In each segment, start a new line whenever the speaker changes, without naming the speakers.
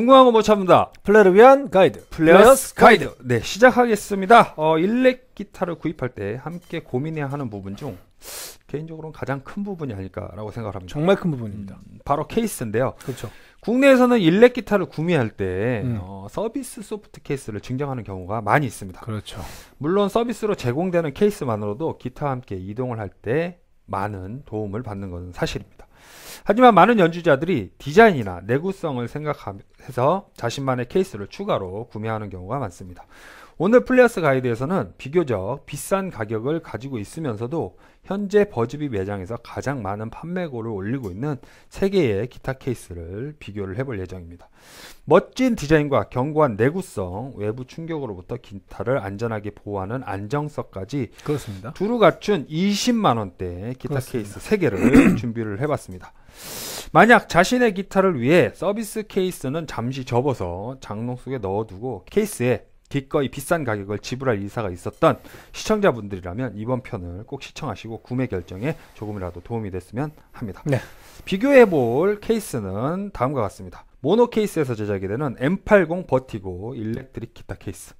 궁금한 거 못 참는다. 뭐 플레이를 위한 가이드. 플레이어스 가이드. 가이드. 네, 시작하겠습니다. 어, 일렉 기타를 구입할 때 함께 고민해야 하는 부분 중 개인적으로는 가장 큰 부분이 아닐까라고 생각합니다. 을 정말 큰 부분입니다. 음, 바로 케이스인데요. 그렇죠. 국내에서는 일렉 기타를 구매할 때 음. 어, 서비스 소프트 케이스를 증정하는 경우가 많이 있습니다. 그렇죠. 물론 서비스로 제공되는 케이스만으로도 기타와 함께 이동을 할 때 많은 도움을 받는 것은 사실입니다. 하지만 많은 연주자들이 디자인이나 내구성을 생각해서 자신만의 케이스를 추가로 구매하는 경우가 많습니다. 오늘 플레이어스 가이드에서는 비교적 비싼 가격을 가지고 있으면서도 현재 버즈비 매장에서 가장 많은 판매고를 올리고 있는 3개의 기타 케이스를 비교를 해볼 예정입니다. 멋진 디자인과 견고한 내구성, 외부 충격으로부터 기타를 안전하게 보호하는 안정성까지 그렇습니다. 두루 갖춘 20만원대 기타 그렇습니다. 케이스 3개를 준비를 해봤습니다. 만약 자신의 기타를 위해 서비스 케이스는 잠시 접어서 장롱 속에 넣어두고 케이스에 기꺼이 비싼 가격을 지불할 의사가 있었던 시청자분들이라면 이번 편을 꼭 시청하시고 구매 결정에 조금이라도 도움이 됐으면 합니다. 네. 비교해 볼 케이스는 다음과 같습니다. 모노 케이스에서 제작이 되는 M80 버티고 일렉트릭 기타 케이스.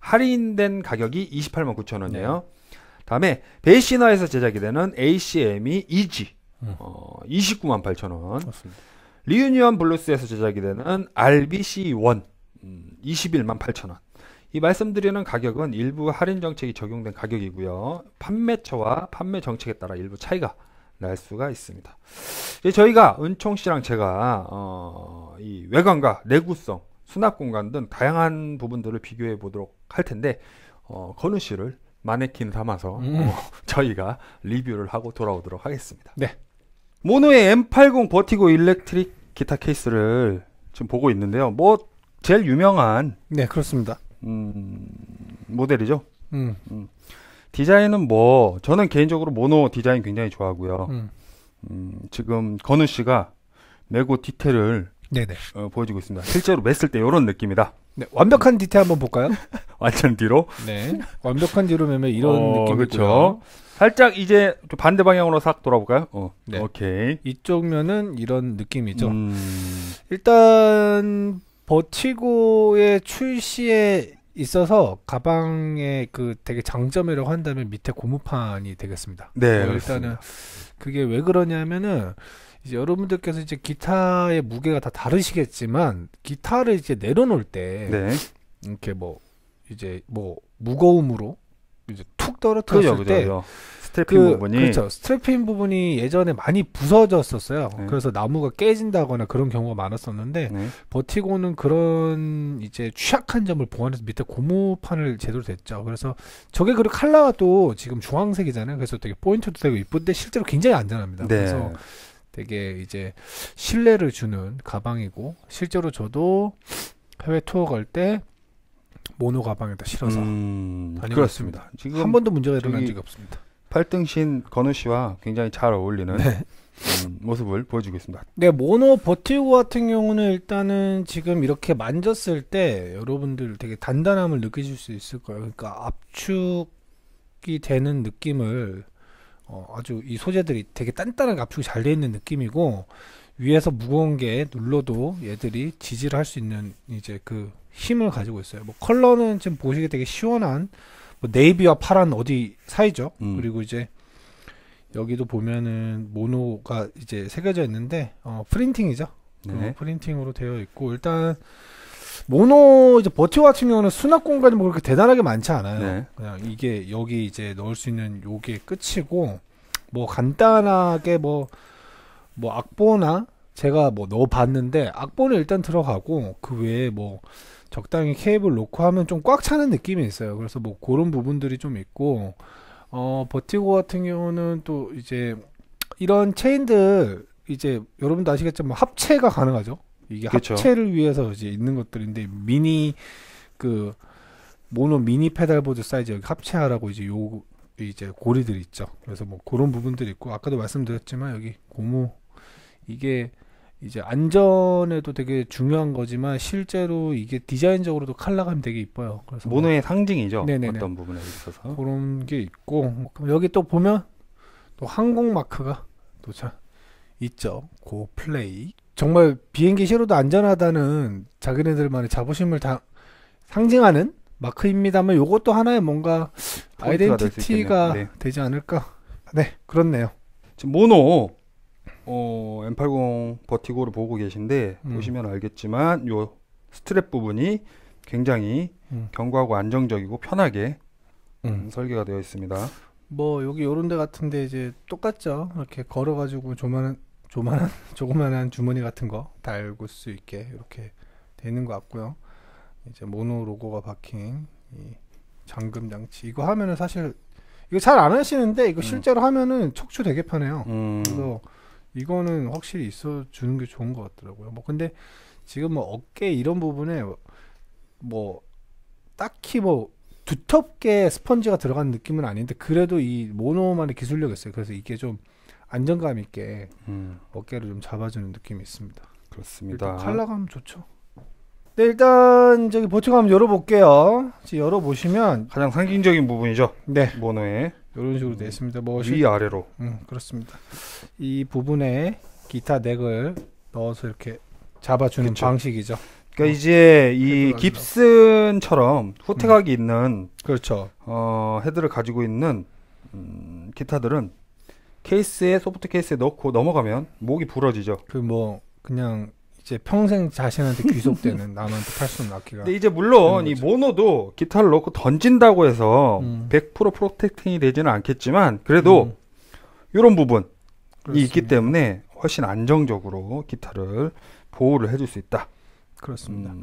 할인된 가격이 28만 9천 원이에요. 네. 다음에 베이시너에서 제작이 되는 ACM이 EG 음. 어, 29만 8천 원. 맞습니다. 리유니언 블루스에서 제작이 되는 RBC1 음, 21만 8천 원. 이 말씀드리는 가격은 일부 할인 정책이 적용된 가격이고요. 판매처와 판매 정책에 따라 일부 차이가 날 수가 있습니다. 예, 저희가 은총 씨랑 제가 어, 이 외관과 내구성, 수납 공간 등 다양한 부분들을 비교해 보도록 할 텐데 어, 건우 씨를 마네킹 삼아서 음. 어, 저희가 리뷰를 하고 돌아오도록 하겠습니다. 네. 모노의 M80 버티고 일렉트릭 기타 케이스를 지금 보고 있는데요. 뭐 제일 유명한
네 그렇습니다.
음, 모델이죠. 음. 음. 디자인은 뭐 저는 개인적으로 모노 디자인 굉장히 좋아하고요. 음. 음 지금 건우 씨가 메고 디테일을 어, 보여주고 있습니다. 실제로 맸을 때 이런 느낌이다. 네, 완벽한 디테일 한번 볼까요? 완전 뒤로. 네. 완벽한 뒤로 매면 이런 어, 느낌이고 그렇죠. 살짝 이제 반대 방향으로 싹 돌아볼까요? 어. 네. 오케이. 이쪽 면은 이런 느낌이죠. 음...
일단 버티고의 출시에 있어서 가방의 그 되게 장점이라고 한다면 밑에 고무판이 되겠습니다. 네. 뭐 일단은 그게 왜 그러냐면은 이제 여러분들께서 이제 기타의 무게가 다 다르시겠지만 기타를 이제 내려놓을 때 네. 이렇게 뭐 이제 뭐 무거움으로 이제 툭 떨어뜨렸을 그죠, 그죠, 때 그죠. 스트레핑 그, 부분이 그렇죠. 스트레핑 부분이 예전에 많이 부서졌었어요. 네. 그래서 나무가 깨진다거나 그런 경우가 많았었는데 네. 버티고는 그런 이제 취약한 점을 보완해서 밑에 고무판을 제대로 됐죠. 그래서 저게 그리고 칼라가또 지금 주황색이잖아요. 그래서 되게 포인트도 되고 이쁜데 실제로 굉장히 안전합니다. 네. 그래서 되게 이제 신뢰를 주는 가방이고 실제로 저도 해외 투어 갈 때 모노 가방에다 실어서 음, 다니고 습니다 지금 한 번도 문제가 일어난 적이
없습니다. 팔등신 건우 씨와 굉장히 잘 어울리는 네. 음, 모습을 보여주겠습니다
네, 모노 버티고 같은 경우는 일단은 지금 이렇게 만졌을 때 여러분들 되게 단단함을 느끼실 수 있을 거예요. 그러니까 압축이 되는 느낌을 어, 아주 이 소재들이 되게 단단하게 압축이 잘돼 있는 느낌이고 위에서 무거운 게 눌러도 얘들이 지지를 할 수 있는 이제 그 힘을 가지고 있어요. 뭐 컬러는 지금 보시기 되게 시원한 뭐 네이비와 파란 어디 사이죠. 음. 그리고 이제 여기도 보면은 모노가 이제 새겨져 있는데 어, 프린팅이죠. 그 네. 프린팅으로 되어 있고 일단 모노 이제 버티 같은 경우는 수납 공간이 뭐 그렇게 대단하게 많지 않아요. 네. 그냥 이게 여기 이제 넣을 수 있는 요게 끝이고 뭐 간단하게 뭐뭐 뭐 악보나 제가 뭐 넣어봤는데 악보는 일단 들어가고 그 외에 뭐 적당히 케이블 놓고 하면 좀 꽉 차는 느낌이 있어요. 그래서 뭐 그런 부분들이 좀 있고 어 버티고 같은 경우는 또 이제 이런 체인들 이제 여러분도 아시겠지만 뭐 합체가 가능하죠. 이게 그쵸. 합체를 위해서 이제 있는 것들인데 미니 그 모노 미니 페달보드 사이즈 여기 합체하라고 이제 요 이제 고리들 있죠. 그래서 뭐 그런 부분들이 있고 아까도 말씀드렸지만 여기 고무 이게 이제 안전에도 되게 중요한 거지만 실제로 이게 디자인적으로도 칼라감이 되게 이뻐요.
그래서 뭐 모노의 뭐, 상징이죠. 네네네. 어떤 부분에 있어서
그런 게 있고 뭐 여기 또 보면 또 항공 마크가 또참 있죠. 고 플레이 정말 비행기 실어도 안전하다는 자기네들만의 자부심을 다 상징하는 마크입니다만 요것도 하나의 뭔가 아이덴티티가 네. 되지 않을까. 네 그렇네요.
모노 어, M80 버티고를 보고 계신데 음. 보시면 알겠지만 요 스트랩 부분이 굉장히 음. 견고하고 안정적이고 편하게 음. 음. 설계가 되어 있습니다.
뭐 여기 요런 데 같은데 이제 똑같죠. 이렇게 걸어 가지고 조만한 조만한 조그만한 주머니 같은 거 달고 수 있게 이렇게 되 있는 것 같고요. 이제 모노 로고가 박힌 이 잠금 장치 이거 하면은 사실 이거 잘 안 하시는데 이거 음. 실제로 음. 하면은 척추 되게 편해요. 음. 그래서 이거는 확실히 있어 주는 게 좋은 것 같더라고요. 뭐 근데 지금 뭐 어깨 이런 부분에 뭐 딱히 뭐 두텁게 스펀지가 들어간 느낌은 아닌데 그래도 이 모노만의 기술력이 있어요. 그래서 이게 좀 안정감 있게 음. 어깨를 좀 잡아주는 느낌이 있습니다. 그렇습니다. 칼라감 좋죠. 네 일단 저기 보충 한번 열어볼게요. 열어보시면 가장 상징적인 부분이죠. 네. 모노의 이런 식으로 냈습니다뭐 실... 위 아래로. 음, 그렇습니다. 이 부분에 기타 넥을
넣어서 이렇게 잡아주는 그쵸. 방식이죠. 그러니까 어. 이제 이 깁슨처럼 후퇴각이 음. 있는 그렇죠. 어, 헤드를 가지고 있는 음, 기타들은 케이스에 소프트 케이스에 넣고 넘어가면 목이 부러지죠. 그뭐
그냥 이제 평생 자신한테 귀속되는 남한테 팔수 없는 악기가. 근데
이제 물론 이 모노도 기타를 넣고 던진다고 해서 음. 100% 프로텍팅이 되지는 않겠지만 그래도 이런 음. 부분이 그렇습니다. 있기 때문에 훨씬 안정적으로 기타를 보호를 해줄 수 있다. 그렇습니다. 음.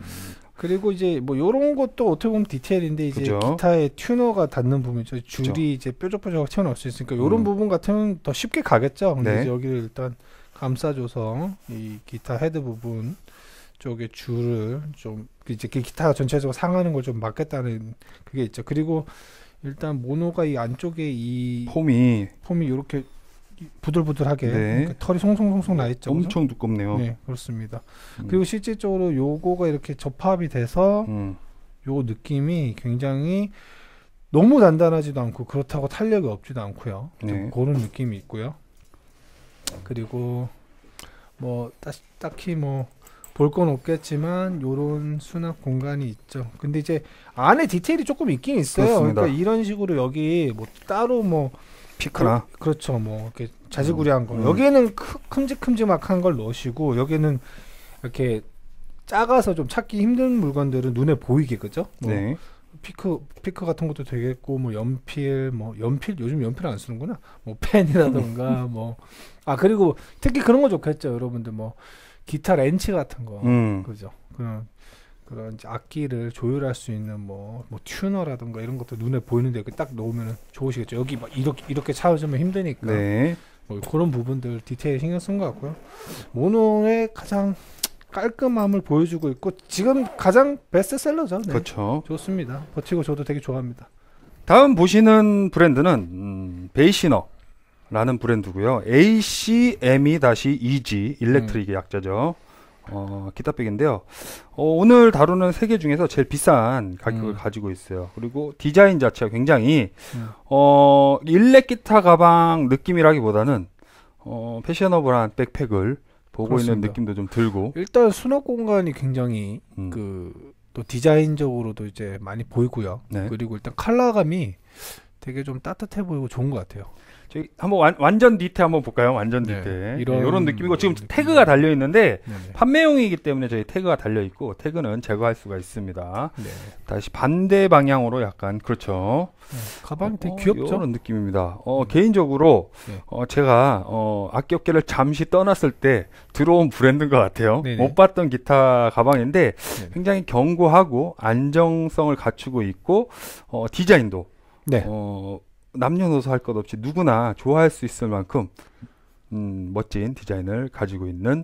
그리고 이제 뭐 요런 것도 어떻게 보면 디테일인데 이제 그죠? 기타의
튜너가 닿는 부분이죠. 줄이 그죠?
이제 뾰족뾰족 튀어나올 수 있으니까 음. 요런 음. 부분 같으면 더 쉽게 가겠죠. 근데 네. 이제 여기를 일단 감싸줘서 이 기타 헤드 부분 쪽에 줄을 좀 이제 그 기타 전체적으로 상하는 걸 좀 막겠다는 그게 있죠. 그리고 일단 모노가 이 안쪽에 이
폼이
폼이 이렇게 부들부들하게 네. 그러니까 털이 송송송송 나 있죠. 엄청 그죠? 두껍네요. 네, 그렇습니다. 음. 그리고 실질적으로 요거가 이렇게 접합이 돼서 음. 요 느낌이 굉장히 너무 단단하지도 않고 그렇다고 탄력이 없지도 않고요. 네. 그런 느낌이 있고요. 그리고 뭐 딱히 뭐 볼 건 없겠지만 요런 수납 공간이 있죠. 근데 이제 안에 디테일이 조금 있긴 있어요. 그렇습니다. 그러니까 이런 식으로 여기 뭐 따로 뭐 피크나 그, 그렇죠. 뭐 이렇게 자질구리한 거. 음. 여기에는 크, 큼직큼직한 걸 넣으시고 여기는 이렇게 작아서 좀 찾기 힘든 물건들은 눈에 보이게 그죠? 뭐 네. 피크 피크 같은 것도 되겠고 뭐 연필 뭐 연필 요즘 연필 안 쓰는구나 뭐펜이라든가뭐 아 그리고 특히 그런 거 좋겠죠 여러분들 뭐 기타 렌치 같은 거 음. 그죠 그런 그런 악기를 조율할 수 있는 뭐, 뭐 튜너라든가 이런 것도 눈에 보이는데 이렇게 딱 놓으면 좋으시겠죠 여기 막 이렇게 이렇게 차으면 힘드니까 네. 뭐 그런 부분들 디테일 신경 쓴 것 같고요 모노의 가장 깔끔함을 보여주고 있고 지금 가장 베스트셀러죠. 네. 그렇죠. 좋습니다. 버티고 저도 되게 좋아합니다.
다음 보시는 브랜드는 음, 베이시너라는 브랜드고요. ACME-EG 일렉트릭의 음. 약자죠. 어, 기타백인데요. 어, 오늘 다루는 세 개 중에서 제일 비싼 가격을 음. 가지고 있어요. 그리고 디자인 자체가 굉장히 음. 어, 일렉 기타 가방 느낌이라기보다는 어, 패셔너블한 백팩을 보고 그렇습니다. 있는 느낌도 좀 들고
일단 수납 공간이 굉장히 음. 그또 디자인적으로도 이제 많이 보이고요. 네. 그리고 일단 컬러감이 되게 좀 따뜻해 보이고 좋은 것
같아요. 저기 한번 완, 완전 디테 한번 볼까요? 완전 네, 디테 네, 이런, 네, 이런 느낌이고 지금 네, 태그가 네. 달려 있는데 판매용이기 때문에 저희 태그가 달려 있고 태그는 제거할 수가 있습니다. 다시 반대 방향으로 약간 그렇죠. 가방이 되게 어, 귀엽죠? 이런 느낌입니다. 어, 음. 개인적으로 어, 제가 어, 악기업계를 잠시 떠났을 때 들어온 브랜드인 것 같아요. 네네. 못 봤던 기타 가방인데 네네. 굉장히 견고하고 안정성을 갖추고 있고 어, 디자인도 네. 어, 남녀노소 할 것 없이 누구나 좋아할 수 있을 만큼 음, 멋진 디자인을 가지고 있는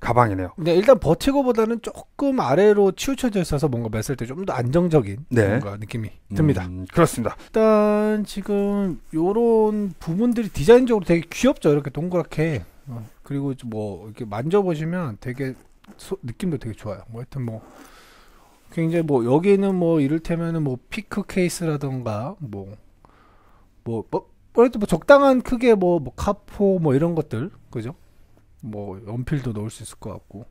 가방이네요.
네, 일단 버티고보다는 조금 아래로
치우쳐져 있어서 뭔가 맸을 때 좀 더
안정적인 네. 뭔가 느낌이 듭니다. 음, 그렇습니다. 일단 지금 요런 부분들이 디자인적으로 되게 귀엽죠. 이렇게 동그랗게. 어, 그리고 뭐 이렇게 만져보시면 되게 소, 느낌도 되게 좋아요. 뭐 하여튼 뭐 굉장히 뭐 여기는 뭐 이를테면은 뭐 피크 케이스라던가 뭐 뭐, 뭐, 그뭐 적당한 크게 뭐, 뭐 카포 뭐 이런 것들 그죠? 뭐 연필도 넣을 수 있을 것 같고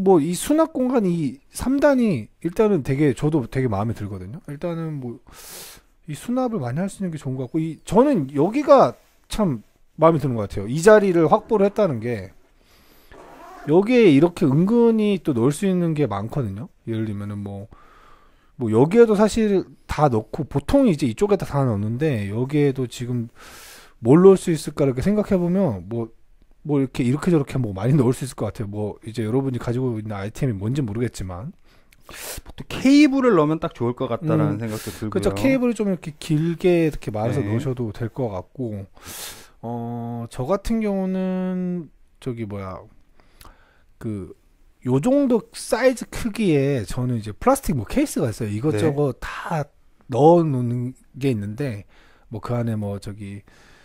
뭐 이 수납 공간 이 3단이 일단은 되게 저도 되게 마음에 들거든요. 일단은 뭐 이 수납을 많이 할 수 있는 게 좋은 것 같고 이 저는 여기가 참 마음에 드는 것 같아요. 이 자리를 확보를 했다는 게 여기에 이렇게 은근히 또 넣을 수 있는 게 많거든요. 예를 들면은 뭐뭐 여기에도 사실 다 넣고 보통 이제 이쪽에다 다 넣는데 여기에도 지금 뭘 넣을 수 있을까 이렇게 생각해 보면 뭐뭐 뭐 이렇게 이렇게 저렇게 뭐 많이 넣을 수 있을 것 같아요. 뭐 이제 여러분이 가지고 있는 아이템이 뭔지 모르겠지만
보통 케이블을 넣으면 딱 좋을 것 같다라는 음, 생각도 들고요. 그렇죠. 케이블을
좀 이렇게 길게 이렇게 말해서 네. 넣으셔도 될 것 같고 어 저 같은 경우는 저기 뭐야 그요 정도 사이즈 크기에 저는 이제 플라스틱 뭐 케이스가 있어요. 이것저것 네. 다 넣어 놓는 게 있는데 뭐 그 안에 뭐 저기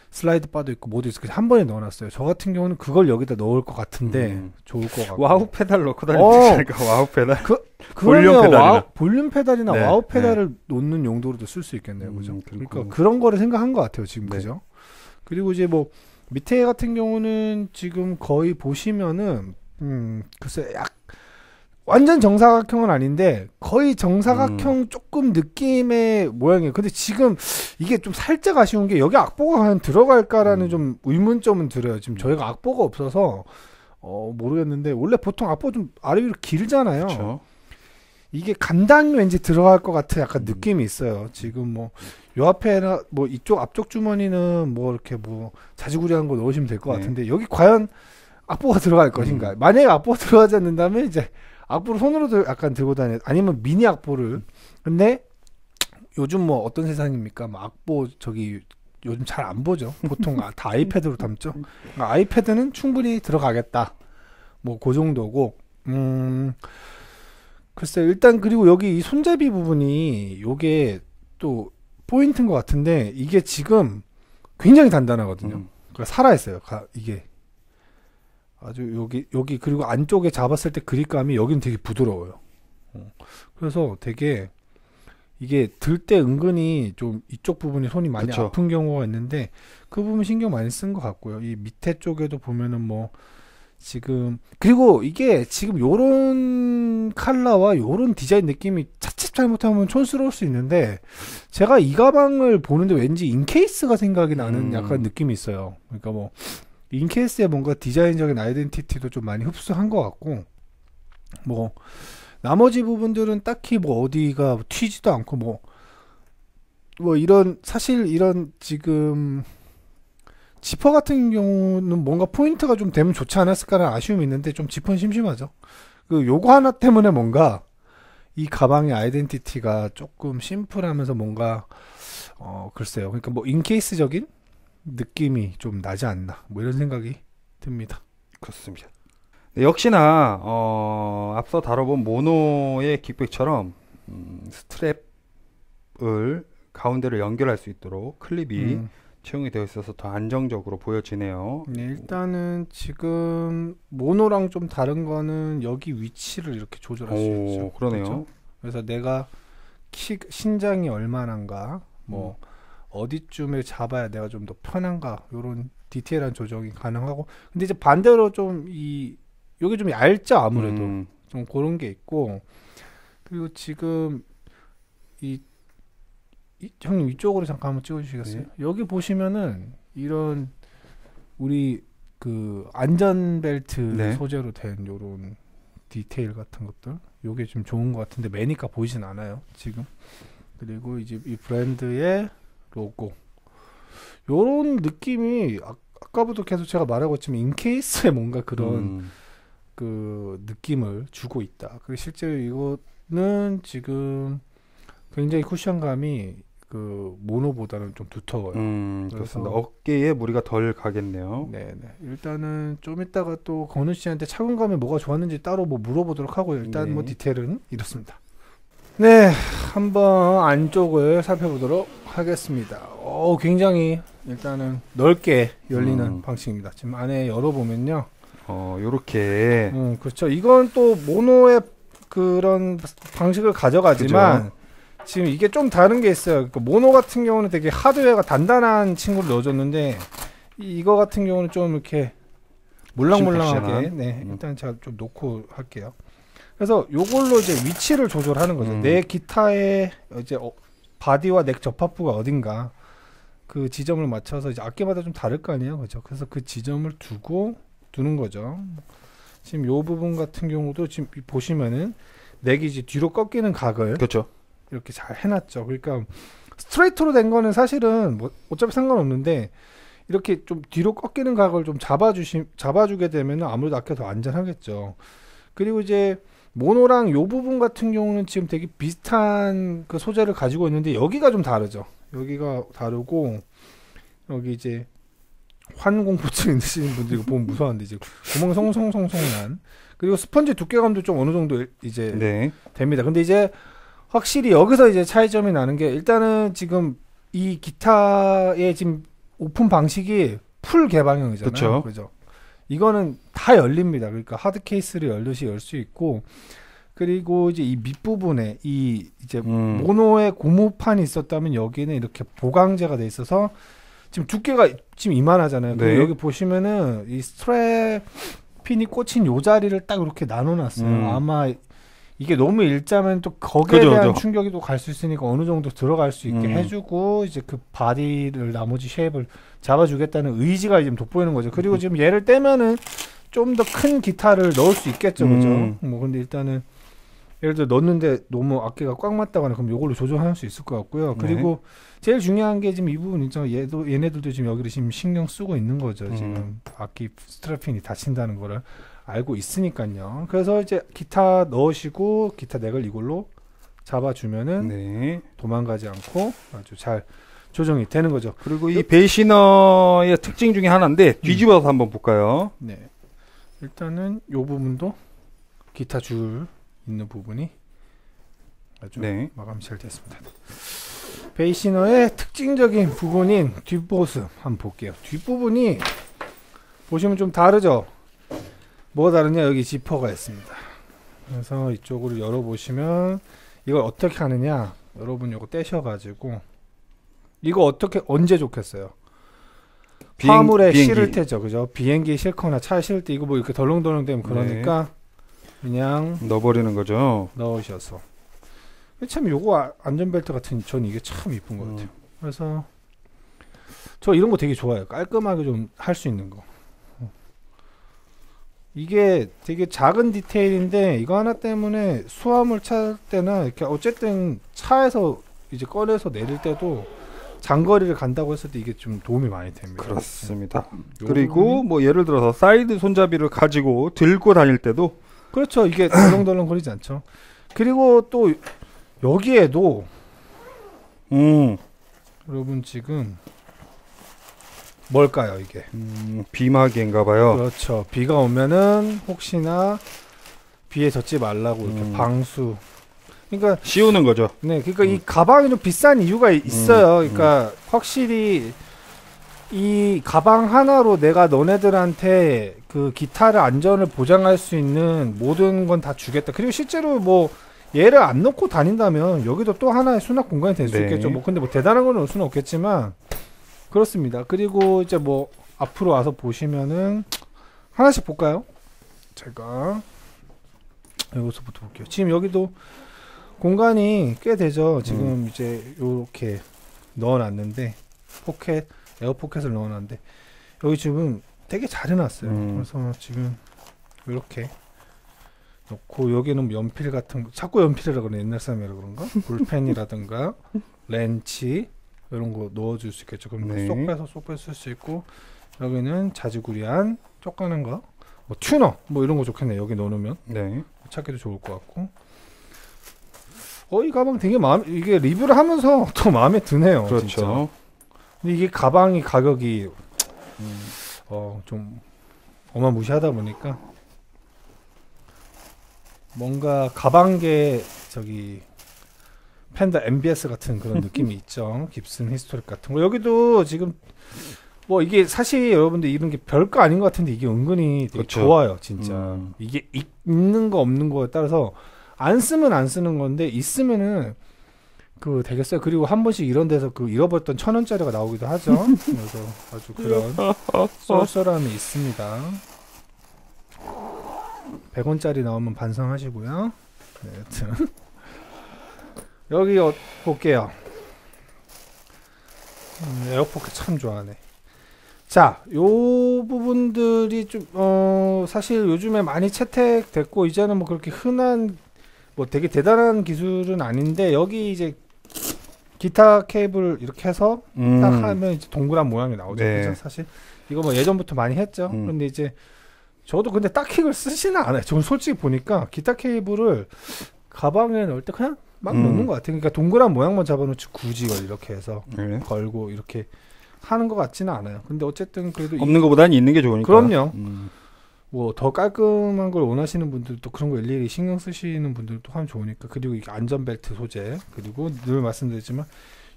슬라이드 바도 있고 모두 있어서 한 번에 넣어놨어요. 저 같은 경우는 그걸 여기다 넣을 것 같은데 음. 좋을 것 같고 와우 페달 넣고 다니니까 어! 와우 페달 그, 볼륨 페달이나 와우, 볼륨 페달이나 네. 와우 네. 페달을 네. 놓는 용도로도 쓸 수 있겠네요, 음, 그죠? 음, 그러니까 그런 거를 생각한 것 같아요, 지금 네. 그죠? 그리고 이제 뭐 밑에 같은 경우는 지금 거의 보시면은 음, 글쎄 약 완전 정사각형은 아닌데 거의 정사각형 음. 조금 느낌의 모양이에요. 근데 지금 이게 좀 살짝 아쉬운 게 여기 악보가 과연 들어갈까라는 음. 좀 의문점은 들어요. 지금 저희가 악보가 없어서 어 모르겠는데 원래 보통 악보 좀 아래 위로 길잖아요. 그쵸. 이게 간단 왠지 들어갈 것 같은 약간 음. 느낌이 있어요. 지금 뭐 요 앞에나 뭐 이쪽 앞쪽 주머니는 뭐 이렇게 뭐 자지구리한 거 넣으시면 될것 네. 같은데 여기 과연 악보가 들어갈 것인가. 음. 만약에 악보가 들어가지 않는다면 이제 악보를 손으로 들, 약간 들고 다녀 아니면 미니 악보를. 근데 요즘 뭐 어떤 세상입니까? 뭐 악보 저기 요즘 잘 안 보죠. 보통 아, 다 아이패드로 담죠. 음. 그러니까 아이패드는 충분히 들어가겠다. 뭐 그 정도고. 음. 글쎄 일단 그리고 여기 이 손잡이 부분이 요게 또 포인트인 것 같은데 이게 지금 굉장히 단단하거든요. 음. 그러니까 살아 있어요. 이게 아주 여기 여기 그리고 안쪽에 잡았을 때 그립감이 여기는 되게 부드러워요. 어. 그래서 되게 이게 들 때 은근히 좀 이쪽 부분이 손이 많이 그쵸. 아픈 경우가 있는데 그 부분 신경 많이 쓴 것 같고요. 이 밑에 쪽에도 보면은 뭐 지금 그리고 이게 지금 요런 칼라와 요런 디자인 느낌이 자칫 잘못하면 촌스러울 수 있는데 제가 이 가방을 보는데 왠지 인케이스가 생각이 나는 음. 약간 느낌이 있어요. 그러니까 뭐 인케이스의 뭔가 디자인적인 아이덴티티도 좀 많이 흡수한 것 같고 뭐 나머지 부분들은 딱히 뭐 어디가 뭐 튀지도 않고 뭐뭐 뭐 이런 사실 이런 지금 지퍼 같은 경우는 뭔가 포인트가 좀 되면 좋지 않았을까라는 아쉬움이 있는데 좀 지퍼는 심심하죠. 그 요거 하나 때문에 뭔가 이 가방의 아이덴티티가 조금 심플하면서 뭔가 어 글쎄요. 그러니까 뭐 인케이스적인 느낌이 좀 나지 않나 뭐 이런 생각이 듭니다. 그렇습니다.
네, 역시나 어, 앞서 다뤄본 모노의 킥백처럼 음, 스트랩을 가운데로 연결할 수 있도록 클립이 음. 채용이 되어 있어서 더 안정적으로 보여지네요.
네, 일단은 지금 모노랑 좀 다른 거는 여기 위치를 이렇게 조절할 오, 수 있죠. 그렇죠? 그러네요. 그렇죠? 그래서 내가 키 신장이 얼마나인가 뭐 음. 어디쯤에 잡아야 내가 좀 더 편한가 요런 디테일한 조정이 가능하고 근데 이제 반대로 좀이 요게 좀 얇죠 아무래도 음. 좀 그런 게 있고 그리고 지금 이, 이 형님 이쪽으로 잠깐 한번 찍어주시겠어요? 네. 여기 보시면은 이런 우리 그 안전벨트 네. 소재로 된 요런 디테일 같은 것들 요게 좀 좋은 것 같은데 매니까 보이진 않아요 지금 그리고 이제 이 브랜드의 없고 그 요런 느낌이 아, 까부터 계속 제가 말하고 있지만 인케이스에 뭔가 그런 음. 그 느낌을 주고 있다. 그 실제로 이거는 지금 굉장히 쿠션감이 그 모노보다는 좀 두터워요. 음,
그래서 렇습니다 어깨에 무리가 덜 가겠네요. 네, 네.
일단은 좀 이따가 또 건우 씨한테 착용감이 뭐가 좋았는지 따로 뭐 물어보도록 하고요. 일단 뭐 네. 뭐 디테일은 이렇습니다. 네, 한번 안쪽을 살펴보도록 하겠습니다. 오, 어, 굉장히 일단은 넓게 열리는 음. 방식입니다. 지금 안에 열어보면요. 어, 요렇게. 음, 그렇죠. 이건 또 모노의 그런 방식을 가져가지만 그죠? 지금 이게 좀 다른 게 있어요. 그러니까 모노 같은 경우는 되게 하드웨어가 단단한 친구를 넣어줬는데 이거 같은 경우는 좀 이렇게 몰랑몰랑하게 네, 음. 일단 제가 좀 놓고 할게요. 그래서 요걸로 이제 위치를 조절하는 거죠. 음. 내 기타의 이제 어, 바디와 넥 접합부가 어딘가 그 지점을 맞춰서 이제 악기마다 좀 다를 거 아니에요 그죠 그래서 그 지점을 두고 두는 거죠 지금 요 부분 같은 경우도 지금 보시면은 넥이 이제 뒤로 꺾이는 각을 그렇죠 이렇게 잘 해놨죠 그러니까 스트레이트로 된 거는 사실은 뭐 어차피 상관없는데 이렇게 좀 뒤로 꺾이는 각을 좀 잡아주시 잡아주게 되면 아무래도 아껴 더 안전하겠죠 그리고 이제 모노랑 요 부분 같은 경우는 지금 되게 비슷한 그 소재를 가지고 있는데 여기가 좀 다르죠. 여기가 다르고 여기 이제 환공포증 있으신 분들이 보면 무서운데 이제 구멍 송송송송난 그리고 스펀지 두께감도 좀 어느 정도 이제 네. 됩니다. 근데 이제 확실히 여기서 이제 차이점이 나는 게 일단은 지금 이 기타의 지금 오픈 방식이 풀 개방형이잖아요. 그렇죠. 이거는 다 열립니다. 그러니까 하드 케이스를 열듯이 열 수 있고 그리고 이제 이 밑부분에 이 이제 음. 모노의 고무판이 있었다면 여기는 이렇게 보강재가 돼 있어서 지금 두께가 지금 이만하잖아요. 네. 여기 보시면은 이 스트랩 핀이 꽂힌 요 자리를 딱 이렇게 나눠놨어요. 음. 아마 이게 너무 일자면 또 거기에 그죠, 대한 그죠. 충격이 또 갈 수 있으니까 어느 정도 들어갈 수 있게 음. 해주고 이제 그 바디를 나머지 쉐입을 잡아주겠다는 의지가 지금 돋보이는 거죠. 그리고 음. 지금 얘를 떼면은 좀 더 큰 기타를 넣을 수 있겠죠, 음. 그죠? 음. 뭐 근데 일단은 예를 들어 넣는데 너무 악기가 꽉 맞다거나 그럼 요걸로 조정할 수 있을 것 같고요. 네. 그리고 네. 제일 중요한 게 지금 이 부분 있죠. 얘도 얘네들도 지금 여기를 지금 신경 쓰고 있는 거죠. 지금 음. 악기 스트라핀이 다친다는 거를. 알고 있으니까요. 그래서 이제 기타 넣으시고 기타 넥을 이걸로 잡아주면은 네. 도망가지 않고 아주 잘 조정이 되는 거죠. 그리고 이
베이시너의 특징 중에 하나인데 음. 뒤집어서 음. 한번 볼까요?
네. 일단은 이 부분도 기타 줄 있는 부분이 아주 네.
마감이 잘 됐습니다.
베이시너의 특징적인 부분인 뒷보습 한번 볼게요. 뒷부분이 보시면 좀 다르죠? 뭐가 다르냐 여기 지퍼가 있습니다 그래서 이쪽으로 열어보시면 이걸 어떻게 하느냐 여러분 이거 떼셔가지고 이거 어떻게 언제 좋겠어요 비행, 화물에 비행기. 실을 테죠 그죠 비행기 실거나 차에 실을 때 이거 뭐 이렇게 덜렁덜렁 되면
네. 그러니까 네. 그냥 넣어버리는 거죠 넣으셔서
참 요거 아, 안전벨트 같은 전 이게 참 이쁜 것 음. 같아요 어. 그래서 저 이런 거 되게 좋아해요 깔끔하게 좀 할 수 있는 거 이게 되게 작은 디테일인데 이거 하나 때문에 수화물 찾 때나 이렇게 어쨌든 차에서 이제 꺼내서 내릴 때도 장거리를 간다고 했을 때 이게 좀
도움이 많이 됩니다. 그렇습니다. 네. 음. 그리고 뭐 예를 들어서 사이드 손잡이를 가지고 들고 다닐 때도
그렇죠. 이게 덜렁덜렁 거리지 않죠. 그리고 또
여기에도 음.
여러분 지금
뭘까요 이게? 음, 비마개인가봐요. 그렇죠. 비가 오면은
혹시나 비에 젖지 말라고 이렇게 음. 방수. 그러니까 씌우는 거죠. 네, 그러니까 음. 이 가방이 좀 비싼 이유가 음, 있어요. 음. 그러니까 확실히 이 가방 하나로 내가 너네들한테 그 기타를 안전을 보장할 수 있는 모든 건 다 주겠다. 그리고 실제로 뭐 얘를 안 놓고 다닌다면 여기도 또 하나의 수납 공간이 될수 네. 있겠죠. 뭐 근데 뭐 대단한 건올 수는 없겠지만 그렇습니다. 그리고 이제 뭐 앞으로 와서 보시면은 하나씩 볼까요? 제가 여기서부터 볼게요. 지금 여기도 공간이 꽤 되죠. 지금 음. 이제 이렇게 넣어놨는데 포켓 에어 포켓을 넣어놨는데 여기 지금 되게 잘 해놨어요. 음. 그래서 지금 이렇게 놓고 여기는 뭐 연필 같은 거 자꾸 연필이라 그래 옛날 사람이라 그런가 볼펜이라든가 렌치 이런 거 넣어줄 수 있겠죠. 그럼 네. 빼서 쏙 빼서 수 있고 여기는 자지구리한 쪽가는 거, 뭐 튜너 뭐 이런 거 좋겠네. 여기 넣으면 네. 찾기도 좋을 것 같고. 어이 가방 되게 마음 이게 리뷰를 하면서 더 마음에 드네요. 그렇죠. 진짜. 근데 이게 가방이 가격이 음. 어좀 어마무시하다 보니까 뭔가 가방계 저기 팬더 MBS 같은 그런 느낌이 있죠. 깁슨 히스토릭 같은 거. 여기도 지금 뭐 이게 사실 여러분들 이런 게 별거 아닌 것 같은데 이게 은근히 되게 그렇죠. 좋아요, 진짜. 음. 이게 있는 거 없는 거에 따라서 안 쓰면 안 쓰는 건데 있으면은 그 되겠어요. 그리고 한 번씩 이런 데서 그 잃어버렸던 천 원짜리가 나오기도 하죠. 그래서 아주 그런 쏠쏠함이 있습니다. 100원짜리 나오면 반성하시고요. 네, 여튼 여기 어, 볼게요. 음, 에어포켓 참 좋아하네. 자, 요 부분들이 좀, 어, 사실 요즘에 많이 채택됐고, 이제는 뭐 그렇게 흔한, 뭐 되게 대단한 기술은 아닌데, 여기 이제 기타 케이블 이렇게 해서 음. 딱 하면 이제 동그란 모양이 나오죠. 네. 그죠? 사실. 이거 뭐 예전부터 많이 했죠. 음. 그데 이제, 저도 근데 딱 킥을 쓰지는 않아요. 저는 솔직히 보니까 기타 케이블을 가방에 넣을 때 그냥 막 음. 넣는 것 같아요. 그러니까 동그란 모양만 잡아놓지 굳이 걸 이렇게 해서 네. 걸고 이렇게 하는 것 같지는 않아요. 근데 어쨌든 그래도 없는 것보다는 있는 게 좋으니까. 그럼요. 음. 뭐더 깔끔한 걸 원하시는 분들도 그런 거 일일이 신경 쓰시는 분들도 하면 좋으니까 그리고 이게 안전벨트 소재 그리고 늘 말씀드리지만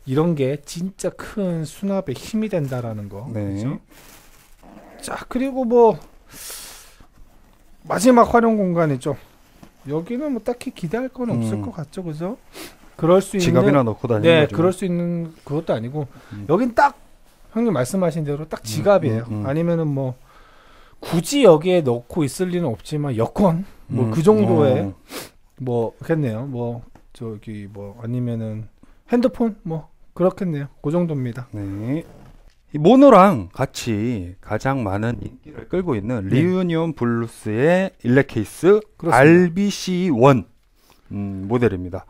이런 게 진짜 큰 수납에 힘이 된다라는 거. 네. 그렇죠? 자 그리고 뭐 마지막 활용 공간이죠. 여기는 뭐 딱히 기대할 건 음. 없을 것 같죠, 그죠? 그럴 수 있는 지갑이나 넣고 다니는 네, 거죠. 그럴 수 있는 그것도 아니고 음. 여긴 딱 형님 말씀하신 대로 딱 음, 지갑이에요. 음, 음, 아니면은 뭐 굳이 여기에 넣고 있을 리는 없지만 여권 뭐 그 정도의 어. 뭐 그겠네요. 뭐 저기
뭐 아니면은
핸드폰 뭐 그렇겠네요. 그 정도입니다. 네.
모노랑 같이 가장 많은 인기를 끌고 있는 네. 리유니온 블루스의 일렉케이스 RBC1 음, 모델입니다.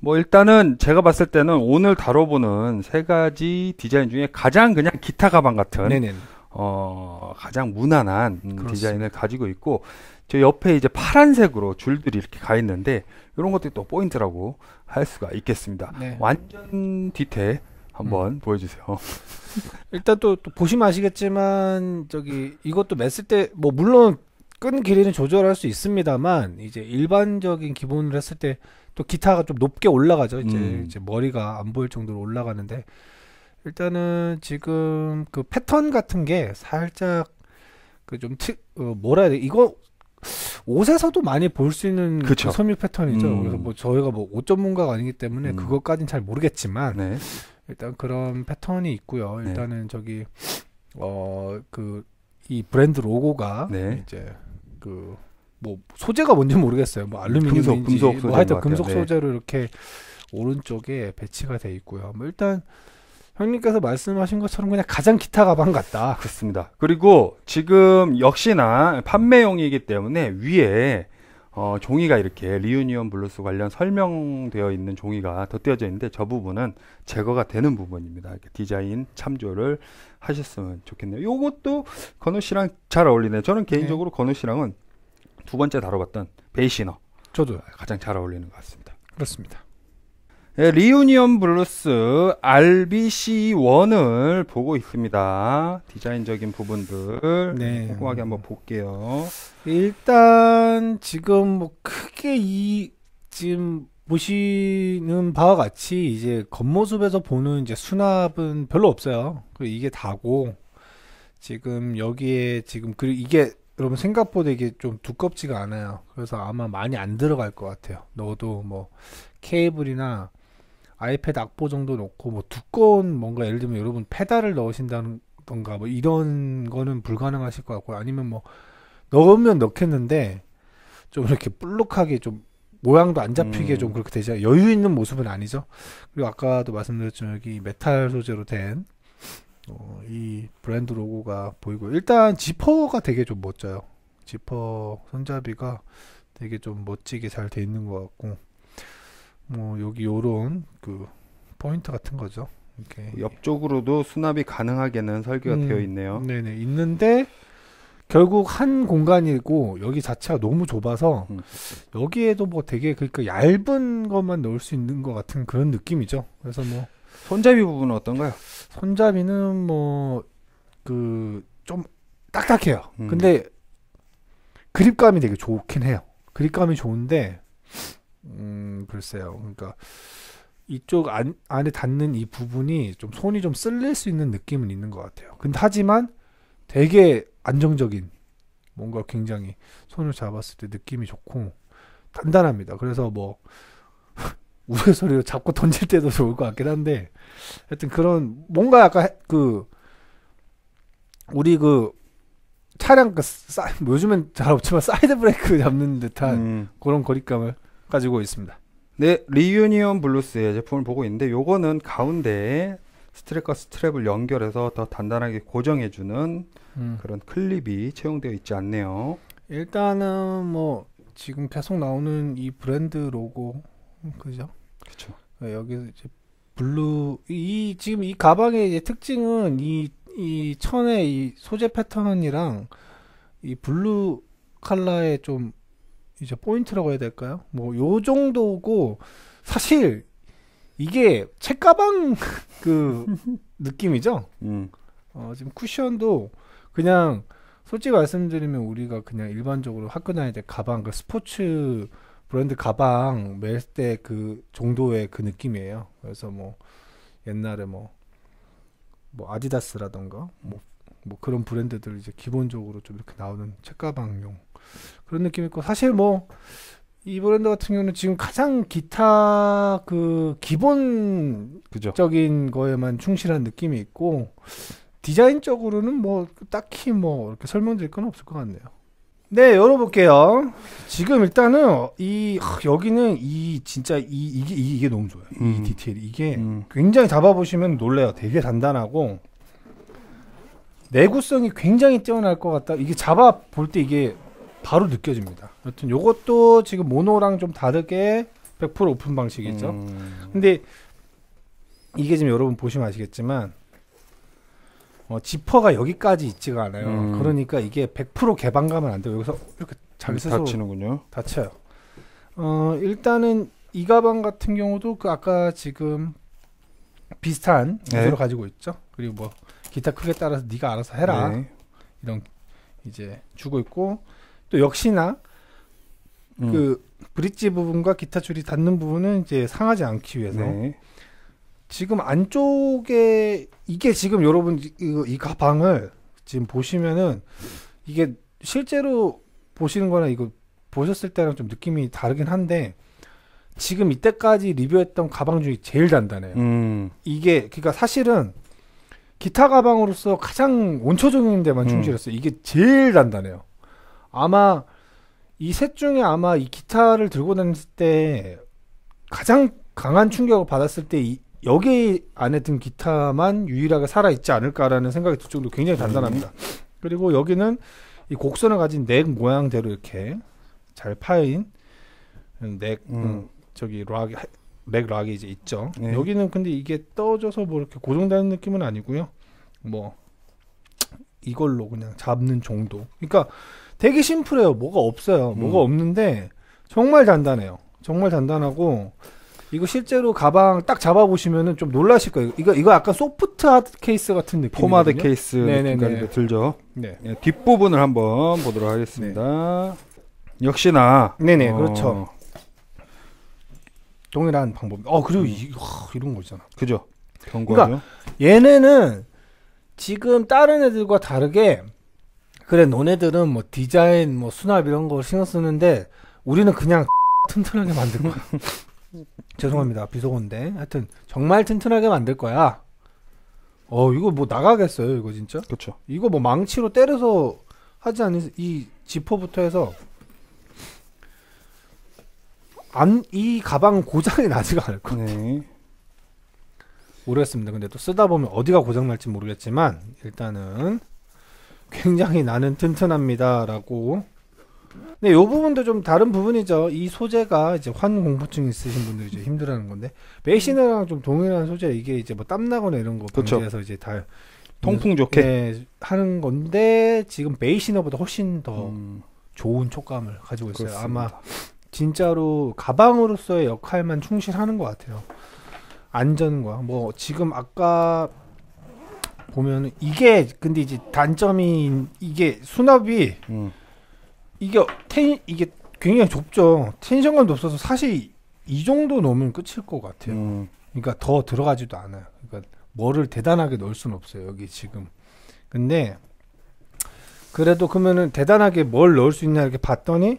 뭐 일단은 제가 봤을 때는 오늘 다뤄보는 세 가지 디자인 중에 가장 그냥 기타 가방 같은 네네. 어 가장 무난한 음, 디자인을 가지고 있고 저 옆에 이제 파란색으로 줄들이 이렇게 가 있는데 이런 것들이 또 포인트라고 할 수가 있겠습니다. 네. 완전 디테일 한번 음. 보여주세요.
일단 또, 또, 보시면 아시겠지만 저기 이것도 맸을 때 뭐 물론 끈 길이는 조절할 수 있습니다만 이제 일반적인 기본을 했을 때 또 기타가 좀 높게 올라가죠. 이제, 음. 이제 머리가 안 보일 정도로 올라가는데 일단은 지금 그 패턴 같은 게 살짝 그좀 어, 뭐라 해야 돼 이거 옷에서도 많이 볼 수 있는 그 섬유 패턴이죠. 음. 그래서 뭐 저희가 뭐 옷 전문가가 아니기 때문에 음. 그것까진 잘 모르겠지만 네. 일단 그런 패턴이 있고요. 네. 일단은 네. 저기 어 그 이 브랜드 로고가 네. 이제 그 뭐 소재가 뭔지 모르겠어요. 뭐 알루미늄인지 금속, 금속 뭐 하여튼 금속 네. 소재로 이렇게 오른쪽에 배치가 돼 있고요. 뭐 일단 형님께서 말씀하신 것처럼 그냥 가장
기타 가방 같다. 그렇습니다. 그리고 지금 역시나 판매용이기 때문에 위에 어, 종이가 이렇게 리유니온 블루스 관련 설명되어 있는 종이가 덧대어져 있는데 저 부분은 제거가 되는 부분입니다. 이렇게 디자인 참조를 하셨으면 좋겠네요. 요것도 건우 씨랑 잘 어울리네요. 저는 네. 개인적으로 네. 건우 씨랑은 두 번째 다뤄봤던 베이시너 저도 가장 잘 어울리는 것 같습니다. 그렇습니다. 네, 리우니온 블루스 RBC1을 보고 있습니다. 디자인적인 부분들 네. 꼼꼼하게 한번 볼게요.
일단 지금 뭐 크게 이 지금 보시는 바와 같이 이제 겉모습에서 보는 이제 수납은 별로 없어요. 그 이게 다고 지금 여기에 지금 그리고 이게 여러분 생각보다 이게 좀 두껍지가 않아요. 그래서 아마 많이 안 들어갈 것 같아요. 넣어도 뭐 케이블이나 아이패드 악보 정도 놓고 뭐 두꺼운 뭔가 예를 들면 여러분 페달을 넣으신다던가 뭐 이런 거는 불가능하실 것 같고 아니면 뭐 넣으면 넣겠는데 좀 이렇게 볼록하게 좀 모양도 안 잡히게 음. 좀 그렇게 되죠. 여유 있는 모습은 아니죠. 그리고 아까도 말씀드렸지만 여기 메탈 소재로 된 어, 이 브랜드 로고가 보이고 일단 지퍼가 되게 좀 멋져요. 지퍼 손잡이가 되게 좀 멋지게 잘 돼 있는 것 같고 뭐 여기 요런 그 포인트 같은 거죠.
이렇게 그 옆쪽으로도 수납이 가능하게는 설계가 음, 되어 있네요. 네네 있는데 결국 한 공간이고 여기
자체가 너무 좁아서 음. 여기에도 뭐 되게 그러니까 얇은 것만 넣을 수 있는 것 같은 그런 느낌이죠.
그래서 뭐 손잡이 부분은 어떤가요?
손잡이는 뭐 그 좀 딱딱해요. 음. 근데 그립감이 되게 좋긴 해요. 그립감이 좋은데 음, 글쎄요. 그러니까 이쪽 안, 안에 닿는 이 부분이 좀 손이 좀 쓸릴 수 있는 느낌은 있는 것 같아요. 근데 하지만 되게 안정적인 뭔가 굉장히 손을 잡았을 때 느낌이 좋고 단단합니다. 그래서 뭐 우회소리로 잡고 던질 때도 좋을 것 같긴 한데 하여튼 그런 뭔가 약간 그 우리 그 차량 그 사, 뭐 요즘엔 잘 없지만 사이드 브레이크 잡는 듯한 음. 그런 거리감을
가지고 있습니다. 네, 리유니온 블루스의 제품을 보고 있는데 요거는 가운데에 스트랩과 스트랩을 연결해서 더 단단하게 고정해주는 음. 그런 클립이 채용되어 있지 않네요.
일단은 뭐 지금 계속 나오는 이 브랜드 로고 그죠? 그렇죠. 네, 여기 서 이제 블루 이 지금 이 가방의 이제 특징은 이 이 천의 이 소재 패턴이랑 이 블루 칼라의 좀 이제 포인트라고 해야 될까요? 뭐 요 정도고 사실 이게 책가방 그 느낌이죠. 음. 어, 지금 쿠션도 그냥 솔직히 말씀드리면 우리가 그냥 일반적으로 학교 다닐 때 가방 그 스포츠 브랜드 가방 멜 때 그 정도의 그 느낌이에요. 그래서 뭐 옛날에 뭐뭐 뭐 아디다스라던가 뭐뭐 뭐 그런 브랜드들 이제 기본적으로 좀 이렇게 나오는 책가방용 그런 느낌 이 있고 사실 뭐 이 브랜드 같은 경우는 지금 가장 기타 그 기본적인 그죠. 거에만 충실한 느낌이 있고 디자인적으로는 뭐 딱히 뭐 이렇게 설명드릴 건 없을 것 같네요. 네, 열어볼게요. 지금 일단은 이 하, 여기는 이 진짜 이 이게 이게 너무 좋아요. 음. 이 디테일 이게 음. 굉장히 잡아보시면 놀래요. 되게 단단하고 내구성이 굉장히 뛰어날 것 같다. 이게 잡아 볼 때 이게 바로 느껴집니다. 여튼 요것도 지금 모노랑 좀 다르게 100% 오픈 방식이죠. 음... 근데 이게 지금 여러분 보시면 아시겠지만 어, 지퍼가 여기까지 있지가 않아요. 음... 그러니까 이게 100% 개방감은 안 돼요. 여기서 이렇게 잘서 다치는군요. 다쳐요. 어, 일단은 이 가방 같은 경우도 그 아까 지금 비슷한 구조를 네. 가지고 있죠. 그리고 뭐 기타 크게 따라서 네가 알아서 해라. 네. 이런 이제 주고 있고 또 역시나 음. 그 브릿지 부분과 기타 줄이 닿는 부분은 이제 상하지 않기 위해서 네. 지금 안쪽에 이게 지금 여러분 이, 이 가방을 지금 보시면은 이게 실제로 보시는 거나 이거 보셨을 때랑 좀 느낌이 다르긴 한데 지금 이때까지 리뷰했던 가방 중에 제일 단단해요. 음. 이게 그러니까 사실은 기타 가방으로서 가장 원초적인 데만 음. 충실했어요. 음. 이게 제일 단단해요. 아마 이 셋 중에 아마 이 기타를 들고 다닐 때 가장 강한 충격을 받았을 때 이, 여기 안에 든 기타만 유일하게 살아있지 않을까라는 생각이 들 정도로 굉장히 단단합니다. 그리고 여기는 이 곡선을 가진 넥 모양대로 이렇게 잘 파인 넥 음. 음, 저기 락, 이맥 락이 이제 있죠. 네. 여기는 근데 이게 떠져서 뭐 이렇게 고정되는 느낌은 아니고요. 뭐 이걸로 그냥 잡는 정도. 그러니까 되게 심플해요. 뭐가 없어요. 음. 뭐가 없는데 정말 단단해요. 정말 단단하고 이거 실제로 가방 딱 잡아보시면은 좀 놀라실 거예요. 이거 이거 약간 소프트 하드 케이스 같은 느낌. 포마드 케이스 느낌 들죠.
네. 네. 뒷부분을 한번 보도록 하겠습니다. 네. 역시나. 네네 어... 그렇죠. 동일한 방법.
어 그리고 음. 이, 와, 이런 거 있잖아. 그죠. 경고하죠. 그러니까 얘네는 지금 다른 애들과 다르게 그래 너네들은 뭐 디자인 뭐 수납 이런 거 신경 쓰는데 우리는 그냥 튼튼하게 만들 거야. 죄송합니다 비속어인데 하여튼 정말 튼튼하게 만들 거야. 어 이거 뭐 나가겠어요 이거 진짜? 그렇죠. 이거 뭐 망치로 때려서 하지 않은 이 지퍼부터 해서 안 이 가방 고장이 나지가 않을 것 네. 모르겠습니다. 근데 또 쓰다 보면 어디가 고장 날지 모르겠지만 일단은 굉장히 나는 튼튼합니다. 라고. 네, 요 부분도 좀 다른 부분이죠. 이 소재가 이제 환 공포증 있으신 분들이 이제 힘들어하는 건데, 메시너랑 좀 동일한 소재, 이게 이제 뭐 땀나거나 이런 거 방지해서 이제 다 통풍 좋게 네, 하는 건데 지금 베이시너보다 훨씬 더 음. 좋은 촉감을 가지고 있어요. 그렇습니다. 아마 진짜로 가방으로서의 역할만 충실하는 것 같아요. 안전과 뭐 지금 아까 보면 이게 근데 이제 단점이 이게 수납이 음. 이게 텐 이게 굉장히 좁죠. 텐션감도 없어서 사실 이 정도 넣으면 끝일 것 같아요. 음. 그러니까 더 들어가지도 않아요. 그러니까 뭐를 대단하게 넣을 순 없어요. 여기 지금. 근데 그래도 그러면은 대단하게 뭘 넣을 수있냐 이렇게 봤더니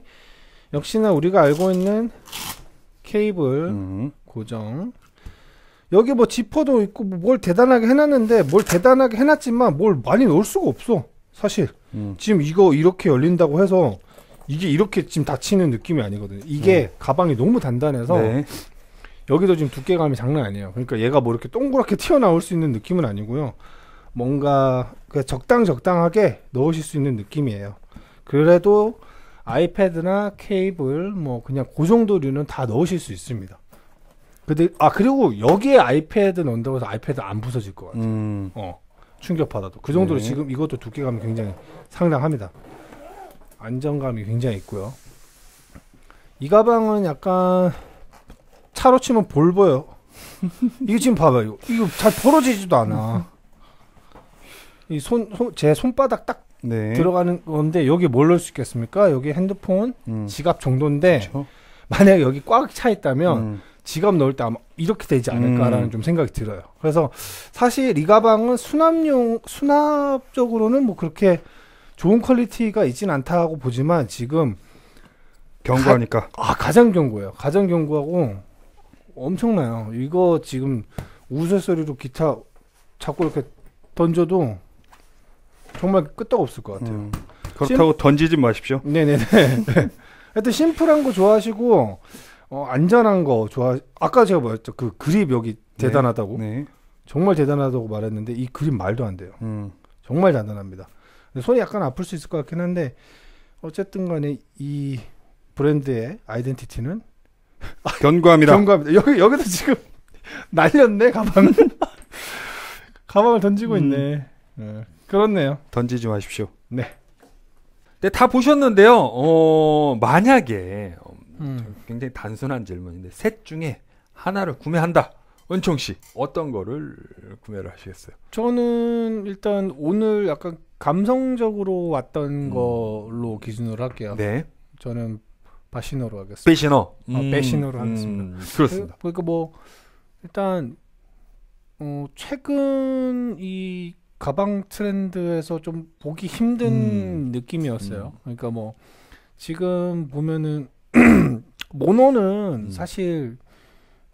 역시나 우리가 알고 있는 케이블 음. 고정 여기 뭐 지퍼도 있고 뭐 뭘 대단하게 해놨는데 뭘 대단하게 해놨지만 뭘 많이 넣을 수가 없어 사실 음. 지금 이거 이렇게 열린다고 해서 이게 이렇게 지금 닫히는 느낌이 아니거든요 이게 음. 가방이 너무 단단해서 네. 여기도 지금 두께감이 장난 아니에요 그러니까 얘가 뭐 이렇게 동그랗게 튀어나올 수 있는 느낌은 아니고요 뭔가 그냥 적당 적당하게 넣으실 수 있는 느낌이에요 그래도 아이패드나 케이블 뭐 그냥 고 그 정도류는 다 넣으실 수 있습니다 근데 아 그리고 여기에 아이패드 넣는다고 해서 아이패드 안 부서질 것 같아요. 음. 어 충격 받아도 그 정도로 네. 지금 이것도 두께감이 굉장히 상당합니다. 안정감이 굉장히 있고요. 이 가방은 약간 차로 치면 볼보요. 이거 지금 봐봐 이거, 이거 잘 벌어지지도 않아. 이 손 제 손바닥 딱 네. 들어가는 건데 여기 뭘 넣을 수 있겠습니까? 여기 핸드폰, 음. 지갑 정도인데 그쵸? 만약에 여기 꽉 차 있다면. 음. 지갑 넣을 때 아마 이렇게 되지 않을까라는 음. 좀 생각이 들어요. 그래서 사실 이 가방은 수납용 수납적으로는 뭐 그렇게 좋은 퀄리티가 있진 않다고 보지만 지금 경고하니까 가, 아 가장 경고예요. 가장 경고하고 엄청나요. 이거 지금 우스소리로 기타 자꾸 이렇게 던져도 정말 끄떡 없을 것 같아요. 음.
그렇다고 심... 던지지 마십시오. 네네네.
하여튼 심플한 거 좋아하시고 어, 안전한 거 좋아. 아까 제가 말했죠. 그 그립 여기 네. 대단하다고. 네. 정말 대단하다고 말했는데 이 그립 말도 안 돼요. 음. 정말 단단합니다. 손이 약간 아플 수 있을 것 같긴 한데 어쨌든 간에 이 브랜드의 아이덴티티는
견고합니다. 견고합니다.
여기 여기도 지금 날렸네 가방을 가방을 던지고 음. 있네.
네. 그렇네요. 던지지 마십시오. 네. 네, 다 보셨는데요. 어, 만약에 어, 음. 굉장히 단순한 질문인데 셋 중에 하나를 구매한다. 은총 씨 어떤 거를 구매를 하시겠어요?
저는 일단 오늘 약간 감성적으로 왔던 음. 걸로 기준으로 할게요. 네. 저는 바시노로 하겠습니다. 배시노. 아, 음. 아, 배시노로 하겠습니다. 음, 그렇습니다. 그, 그러니까 뭐 일단 어, 최근 이 가방 트렌드에서 좀 보기 힘든 음. 느낌이었어요. 음. 그러니까 뭐 지금 보면은 모노는 음. 사실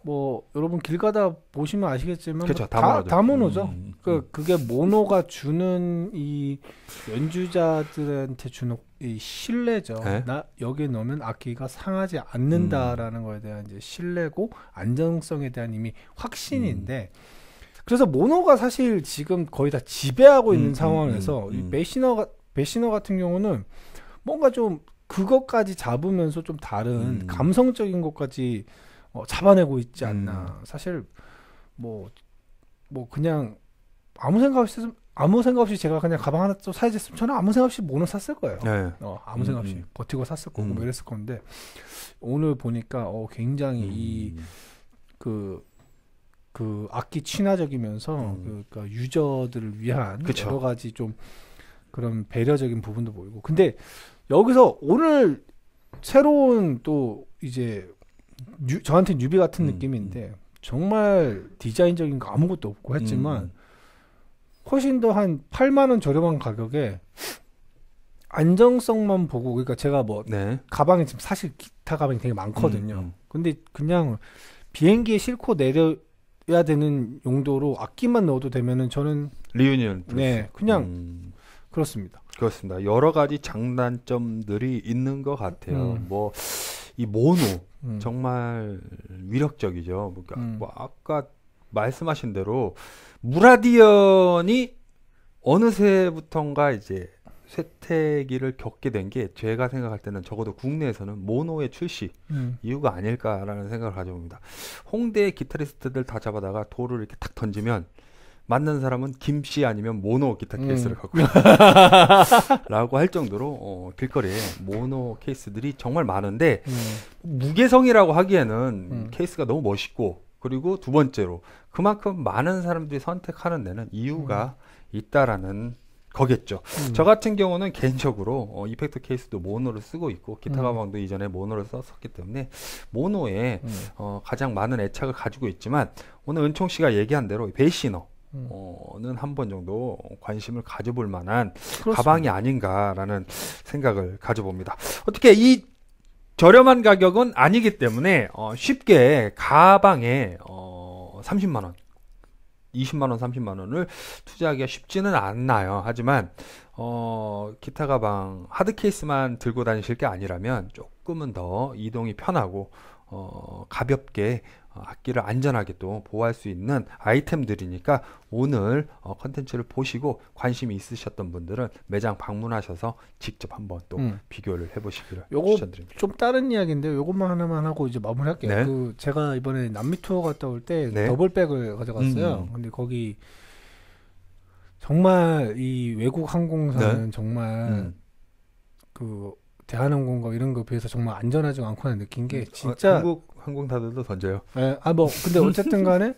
뭐 여러분 길 가다 보시면 아시겠지만 그쵸, 그렇죠. 뭐 다, 다 모노죠. 음, 음. 그 음. 그게 모노가 주는 이 연주자들한테 주는 이 신뢰죠. 에? 예. 나 여기에 넣으면 악기가 상하지 않는다라는 음. 거에 대한 이제 신뢰고 안정성에 대한 이미 확신인데 음. 그래서 모노가 사실 지금 거의 다 지배하고 있는 상황에서 이 베시너가 베시너 같은 경우는 뭔가 좀 그것까지 잡으면서 좀 다른 음. 감성적인 것까지 어, 잡아내고 있지 않나. 음. 사실 뭐뭐 뭐 그냥 아무 생각 없이 아무 생각 없이 제가 그냥 가방 하나 또 사야지 했으면 저는 아무 생각 없이 모노 샀을 거예요. 네. 어, 아무 생각 음, 없이 음. 버티고 샀을 거고 뭐 음. 이랬을 건데 오늘 보니까 어, 굉장히 이 그 그 악기 친화적이면서 음. 그러니까 유저들을 위한 그쵸. 여러 가지 좀 그런 배려적인 부분도 보이고 근데 여기서 오늘 새로운 또 이제 유, 저한테 뉴비 같은 음. 느낌인데 정말 디자인적인 거 아무것도 없고 했지만 음. 훨씬 더 한 8만 원 저렴한 가격에 안정성만 보고 그러니까 제가 뭐 네. 가방이 지금 사실 기타 가방이 되게 많거든요. 음. 음. 근데 그냥 비행기에 싣고 내려야 되는 용도로 악기만 넣어도 되면은 저는 리유니언 네 그냥 음. 그렇습니다.
그렇습니다. 여러 가지 장단점들이 있는 것 같아요. 음. 뭐이 모노 음. 정말 위력적이죠. 뭐, 그러니까 음. 뭐 아까 말씀하신 대로 무라디언이 어느새부턴가 이제 쇠퇴기를 겪게 된 게 제가 생각할 때는 적어도 국내에서는 모노의 출시 음. 이유가 아닐까라는 생각을 가져봅니다. 홍대의 기타리스트들 다 잡아다가 돌을 이렇게 탁 던지면 맞는 사람은 김씨 아니면 모노 기타 음. 케이스를 갖고 라고 할 정도로 어, 길거리에 모노 케이스들이 정말 많은데 음. 무게성이라고 하기에는 음. 케이스가 너무 멋있고 그리고 두 번째로 그만큼 많은 사람들이 선택하는 데는 이유가 음. 있다라는 거겠죠. 음. 저 같은 경우는 개인적으로 어, 이펙터 케이스도 모노를 쓰고 있고 기타 가방도 이전에 모노를 썼었기 때문에 모노에 어, 가장 많은 애착을 가지고 있지만 오늘 은총 씨가 얘기한 대로 베이시너 음. 어는 한 번 정도 관심을 가져볼 만한 그렇습니다. 가방이 아닌가라는 생각을 가져봅니다. 어떻게 이 저렴한 가격은 아니기 때문에 어, 쉽게 가방에 어, 30만 원, 20만 원, 30만 원을 투자하기가 쉽지는 않나요. 하지만 어, 기타 가방 하드 케이스만 들고 다니실 게 아니라면 조금은 더 이동이 편하고 어, 가볍게 어, 악기를 안전하게 또 보호할 수 있는 아이템들이니까 오늘 어, 컨텐츠를 보시고 관심이 있으셨던 분들은 매장 방문하셔서 직접 한번 또 음. 비교를 해보시기를 추천드립니다.
좀 다른 이야기인데 요것만 하나만 하고 이제 마무리할게요. 네. 그 제가 이번에 남미 투어 갔다 올때 네. 더블백을 가져갔어요. 음. 근데 거기 정말 이 외국 항공사는 네. 정말 음. 그 대한항공과 이런 거 비해서 정말 안전하지 않구나 느낀 게 음. 아, 진짜 아, 한국
항공사들도 던져요. 네, 예, 아뭐 근데 어쨌든간에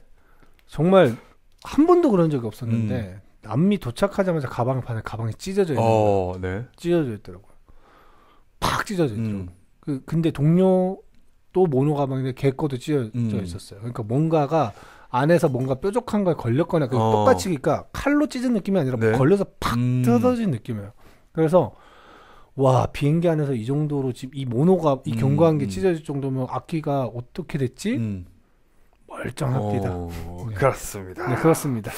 정말 한 번도 그런 적이 없었는데 음. 남미 도착하자마자 가방을 파는 가방이 찢어져 있는 어, 네. 찢어져 있더라고팍 찢어져 있더라고 음. 그 근데 동료 또 모노 가방인데 걔 것도 찢어져 음. 있었어요. 그러니까 뭔가가 안에서 뭔가 뾰족한 걸 걸렸거나 어. 똑같이니까 그러니까 칼로 찢은 느낌이 아니라 네. 걸려서
팍 음. 뜯어진
느낌이에요. 그래서 와 비행기 안에서 이 정도로 지금 이 모노가 이 견고한 음, 게 음. 찢어질 정도면 악기가 어떻게 됐지? 음. 멀쩡합니다. 오,
어, 네. 그렇습니다. 네, 그렇습니다.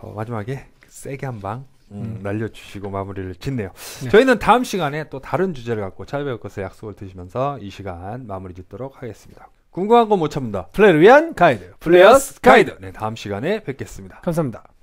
어, 마지막에 세게 한방 음, 음, 날려주시고 마무리를 짓네요. 네. 저희는 다음 시간에 또 다른 주제를 갖고 차이베어 것을 약속을 드시면서 이 시간 마무리 짓도록 하겠습니다. 궁금한 거 못 참는다. 플레이를 위한 가이드. 플레이어스 가이드. 네, 다음 시간에 뵙겠습니다. 감사합니다.